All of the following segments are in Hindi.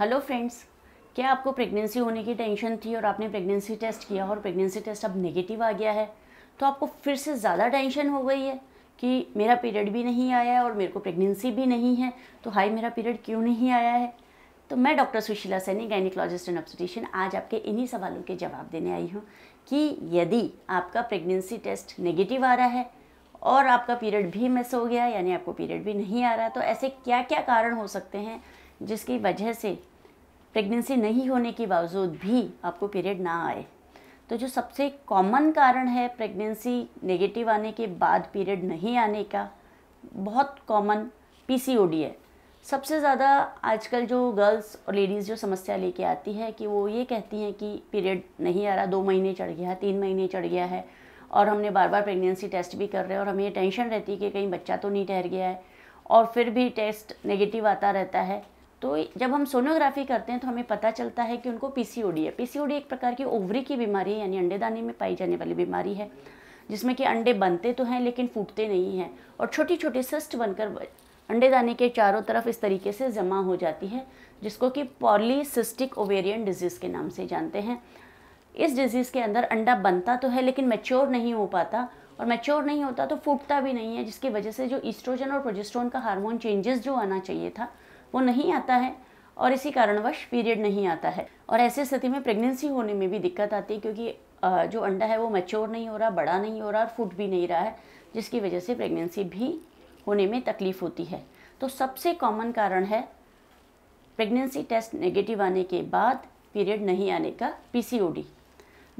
हेलो फ्रेंड्स क्या आपको प्रेगनेंसी होने की टेंशन थी और आपने प्रेगनेंसी टेस्ट किया और प्रेगनेंसी टेस्ट अब नेगेटिव आ गया है तो आपको फिर से ज़्यादा टेंशन हो गई है कि मेरा पीरियड भी नहीं आया है और मेरे को प्रेगनेंसी भी नहीं है तो हाई मेरा पीरियड क्यों नहीं आया है तो मैं doctor Sushila Saini gynaecologist and obstetrician आज आपके इन्हीं सवालों के जवाब देने आई हूँ कि यदि आपका प्रेगनेंसी टेस्ट नेगेटिव आ रहा है और आपका पीरियड भी मिस हो गया यानी आपको पीरियड भी नहीं आ रहा तो ऐसे क्या क्या कारण हो सकते हैं जिसकी वजह से प्रेगनेंसी नहीं होने के बावजूद भी आपको पीरियड ना आए तो जो सबसे कॉमन कारण है प्रेगनेंसी नेगेटिव आने के बाद पीरियड नहीं आने का बहुत कॉमन पीसीओडी है सबसे ज़्यादा आजकल जो गर्ल्स और लेडीज़ जो समस्या लेके आती है कि वो ये कहती हैं कि पीरियड नहीं आ रहा दो महीने चढ़ गया तीन महीने चढ़ गया है और हमने बार बार प्रेगनेंसी टेस्ट भी कर रहे हैं और हमें ये टेंशन रहती है कि कहीं बच्चा तो नहीं ठहर गया है और फिर भी टेस्ट नेगेटिव आता रहता है तो जब हम सोनोग्राफी करते हैं तो हमें पता चलता है कि उनको पीसीओडी है पीसीओडी एक प्रकार की ओवरी की बीमारी है यानी अंडेदानी में पाई जाने वाली बीमारी है जिसमें कि अंडे बनते तो हैं लेकिन फूटते नहीं हैं और छोटी छोटी सिस्ट बनकर अंडेदानी के चारों तरफ इस तरीके से जमा हो जाती है जिसको कि पॉलीसिस्टिक ओवेरियन डिजीज़ के नाम से जानते हैं इस डिज़ीज़ के अंदर अंडा बनता तो है लेकिन मेच्योर नहीं हो पाता और मैच्योर नहीं होता तो फूटता भी नहीं है जिसकी वजह से जो ईस्ट्रोजन और प्रोजेस्ट्रोन का हार्मोन चेंजेस जो आना चाहिए था वो नहीं आता है और इसी कारणवश पीरियड नहीं आता है और ऐसी स्थिति में प्रेगनेंसी होने में भी दिक्कत आती है क्योंकि जो अंडा है वो मैच्योर नहीं हो रहा बड़ा नहीं हो रहा और फूट भी नहीं रहा है जिसकी वजह से प्रेगनेंसी भी होने में तकलीफ़ होती है तो सबसे कॉमन कारण है प्रेगनेंसी टेस्ट नेगेटिव आने के बाद पीरियड नहीं आने का पी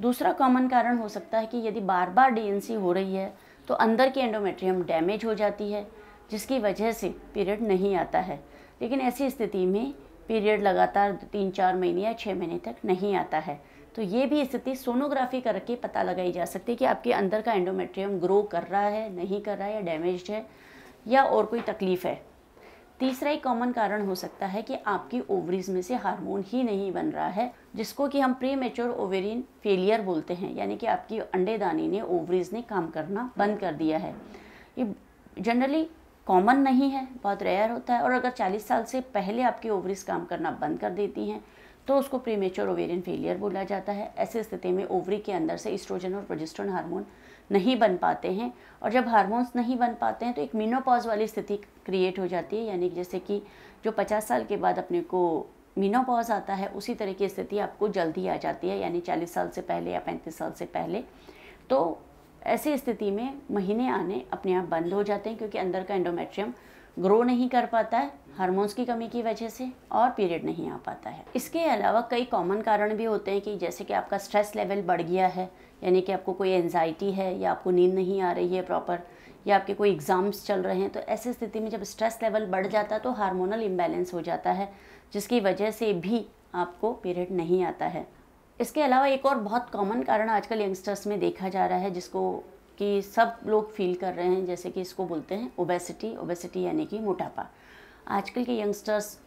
दूसरा कॉमन कारण हो सकता है कि यदि बार बार डी हो रही है तो अंदर की एंडोमेट्रियम डैमेज हो जाती है जिसकी वजह से पीरियड नहीं आता है लेकिन ऐसी स्थिति में पीरियड लगातार तीन चार महीने या छः महीने तक नहीं आता है तो ये भी स्थिति सोनोग्राफी करके पता लगाई जा सकती है कि आपके अंदर का एंडोमेट्रियम ग्रो कर रहा है नहीं कर रहा है या डैमेज है या और कोई तकलीफ़ है तीसरा एक कॉमन कारण हो सकता है कि आपकी ओवरीज में से हार्मोन ही नहीं बन रहा है जिसको कि हम प्री मेच्योर ओवेरिन फेलियर बोलते हैं यानी कि आपकी अंडेदानी ने ओवरीज ने काम करना बंद कर दिया है ये जनरली कॉमन नहीं है बहुत रेयर होता है और अगर 40 साल से पहले आपकी ओवरीज काम करना बंद कर देती हैं तो उसको प्रीमेच्योर ओवेरियन फेलियर बोला जाता है ऐसी स्थिति में ओवरी के अंदर से इस्ट्रोजन और प्रोजेस्ट्रोन हार्मोन नहीं बन पाते हैं और जब हार्मोन्स नहीं बन पाते हैं तो एक मीनोपॉज वाली स्थिति क्रिएट हो जाती है यानी जैसे कि जो पचास साल के बाद अपने को मीनोपॉज आता है उसी तरह की स्थिति आपको जल्दी आ जाती है यानी चालीस साल से पहले या पैंतीस साल से पहले तो ऐसी स्थिति में महीने आने अपने आप बंद हो जाते हैं क्योंकि अंदर का एंडोमेट्रियम ग्रो नहीं कर पाता है हार्मोन्स की कमी की वजह से और पीरियड नहीं आ पाता है इसके अलावा कई कॉमन कारण भी होते हैं कि जैसे कि आपका स्ट्रेस लेवल बढ़ गया है यानी कि आपको कोई एनजाइटी है या आपको नींद नहीं आ रही है प्रॉपर या आपके कोई एग्ज़ाम्स चल रहे हैं तो ऐसी स्थिति में जब स्ट्रेस लेवल बढ़ जाता है तो हार्मोनल इम्बैलेंस हो जाता है जिसकी वजह से भी आपको पीरियड नहीं आता है इसके अलावा एक और बहुत कॉमन कारण आजकल यंगस्टर्स में देखा जा रहा है जिसको कि सब लोग फील कर रहे हैं जैसे कि इसको बोलते हैं ओबेसिटी ओबेसिटी यानी कि मोटापा आजकल के यंगस्टर्स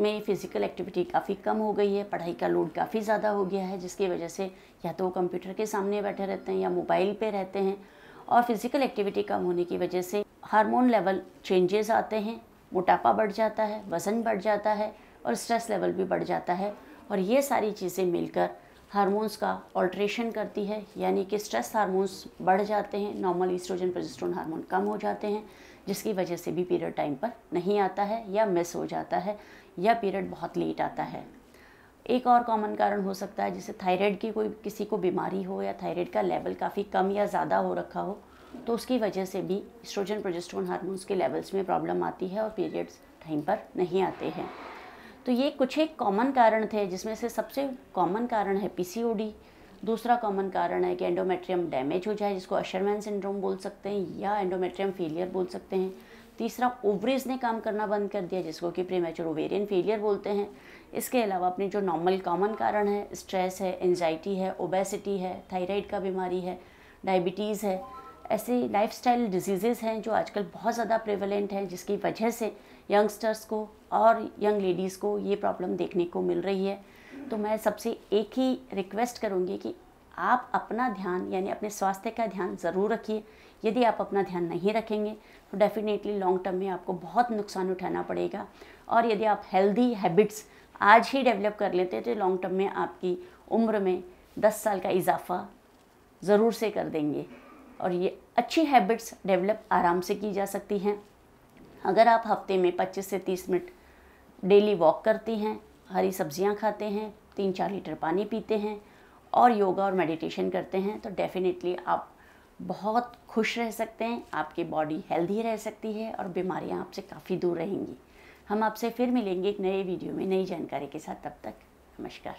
में फ़िज़िकल एक्टिविटी काफ़ी कम हो गई है पढ़ाई का लोड काफ़ी ज़्यादा हो गया है जिसकी वजह से या तो वो कंप्यूटर के सामने बैठे रहते हैं या मोबाइल पे रहते हैं और फिज़िकल एक्टिविटी कम होने की वजह से हार्मोन लेवल चेंजेस आते हैं मोटापा बढ़ जाता है वज़न बढ़ जाता है और स्ट्रेस लेवल भी बढ़ जाता है और ये सारी चीज़ें मिलकर हार्मोन्स का ऑल्ट्रेशन करती है यानी कि स्ट्रेस हार्मोन्स बढ़ जाते हैं नॉर्मल ईस्ट्रोजन प्रोजेस्ट्रोन हार्मोन कम हो जाते हैं जिसकी वजह से भी पीरियड टाइम पर नहीं आता है या मिस हो जाता है या पीरियड बहुत लेट आता है एक और कॉमन कारण हो सकता है जैसे थायराइड की कोई किसी को बीमारी हो या थायराइड का लेवल काफ़ी कम या ज़्यादा हो रखा हो तो उसकी वजह से भी स्ट्रोजन प्रोजेस्ट्रोन हार्मोन्स के लेवल्स में प्रॉब्लम आती है और पीरियड्स टाइम पर नहीं आते हैं तो ये कुछ एक कॉमन कारण थे जिसमें से सबसे कॉमन कारण है पीसीओडी दूसरा कॉमन कारण है कि एंडोमेट्रियम डैमेज हो जाए जिसको अशरमैन सिंड्रोम बोल सकते हैं या एंडोमेट्रियम फेलियर बोल सकते हैं तीसरा ओवरीज ने काम करना बंद कर दिया जिसको कि प्रीमेचर ओवेरियन फेलियर बोलते हैं इसके अलावा अपने जो नॉर्मल कॉमन कारण है स्ट्रेस है एनजाइटी है ओबेसिटी है थायराइड का बीमारी है डायबिटीज़ है ऐसी लाइफस्टाइल डिजीज़ेज़ हैं जो आजकल बहुत ज़्यादा प्रेवलेंट हैं जिसकी वजह से यंगस्टर्स को और यंग लेडीज़ को ये प्रॉब्लम देखने को मिल रही है तो मैं सबसे एक ही रिक्वेस्ट करूँगी कि आप अपना ध्यान यानी अपने स्वास्थ्य का ध्यान ज़रूर रखिए यदि आप अपना ध्यान नहीं रखेंगे तो डेफ़िनेटली लॉन्ग टर्म में आपको बहुत नुकसान उठाना पड़ेगा और यदि आप हेल्दी हैबिट्स आज ही डेवलप कर लेते तो लॉन्ग टर्म में आपकी उम्र में दस साल का इजाफा ज़रूर से कर देंगे और ये अच्छी हैबिट्स डेवलप आराम से की जा सकती हैं अगर आप हफ्ते में 25 से 30 मिनट डेली वॉक करते हैं हरी सब्जियां खाते हैं तीन चार लीटर पानी पीते हैं और योगा और मेडिटेशन करते हैं तो डेफ़िनेटली आप बहुत खुश रह सकते हैं आपकी बॉडी हेल्दी रह सकती है और बीमारियां आपसे काफ़ी दूर रहेंगी हम आपसे फिर मिलेंगे एक नए वीडियो में नई जानकारी के साथ तब तक नमस्कार